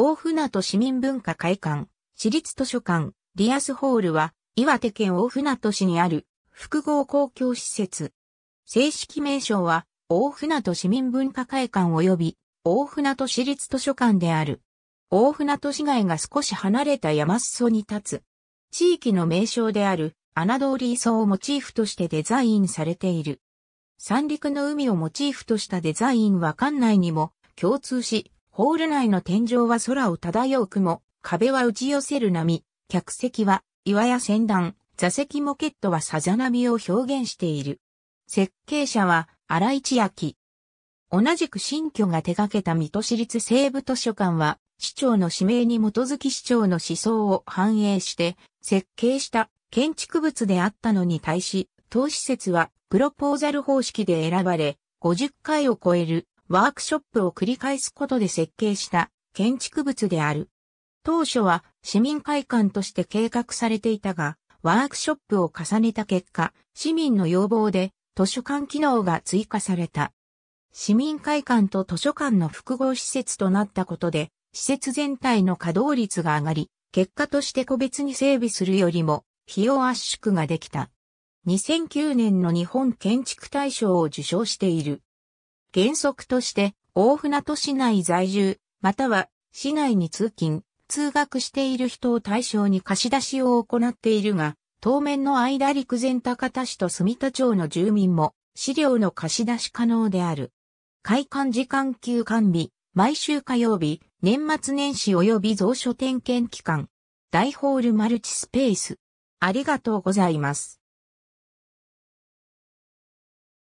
大船渡市民文化会館、市立図書館、リアスホールは、岩手県大船渡市にある複合公共施設。正式名称は、大船渡市民文化会館及び、大船渡市立図書館である。大船渡市街が少し離れた山裾に立つ。地域の名称である、穴通り磯をモチーフとしてデザインされている。三陸の海をモチーフとしたデザインは館内にも共通し、ホール内の天井は空を漂う雲、壁は打ち寄せる波、客席は岩や船団、座席モケットはさざ波を表現している。設計者は荒市明。同じく新居が手掛けた水戸市立西部図書館は、市長の指名に基づき市長の思想を反映して設計した建築物であったのに対し、当施設はプロポーザル方式で選ばれ、50回を超えるワークショップを繰り返すことで設計した建築物である。当初は市民会館として計画されていたが、ワークショップを重ねた結果、市民の要望で図書館機能が追加された。市民会館と図書館の複合施設となったことで、施設全体の稼働率が上がり、結果として個別に整備するよりも費用圧縮ができた。2009年の日本建築大賞を受賞している。原則として大船渡市内在住、または市内に通勤、通学している人を対象に貸し出しを行っているが、当面の間陸前高田市と住田町の住民も資料の貸し出し可能である。開館時間休館日、毎週火曜日、年末年始及び蔵書点検期間。大ホールマルチスペース。ありがとうございます。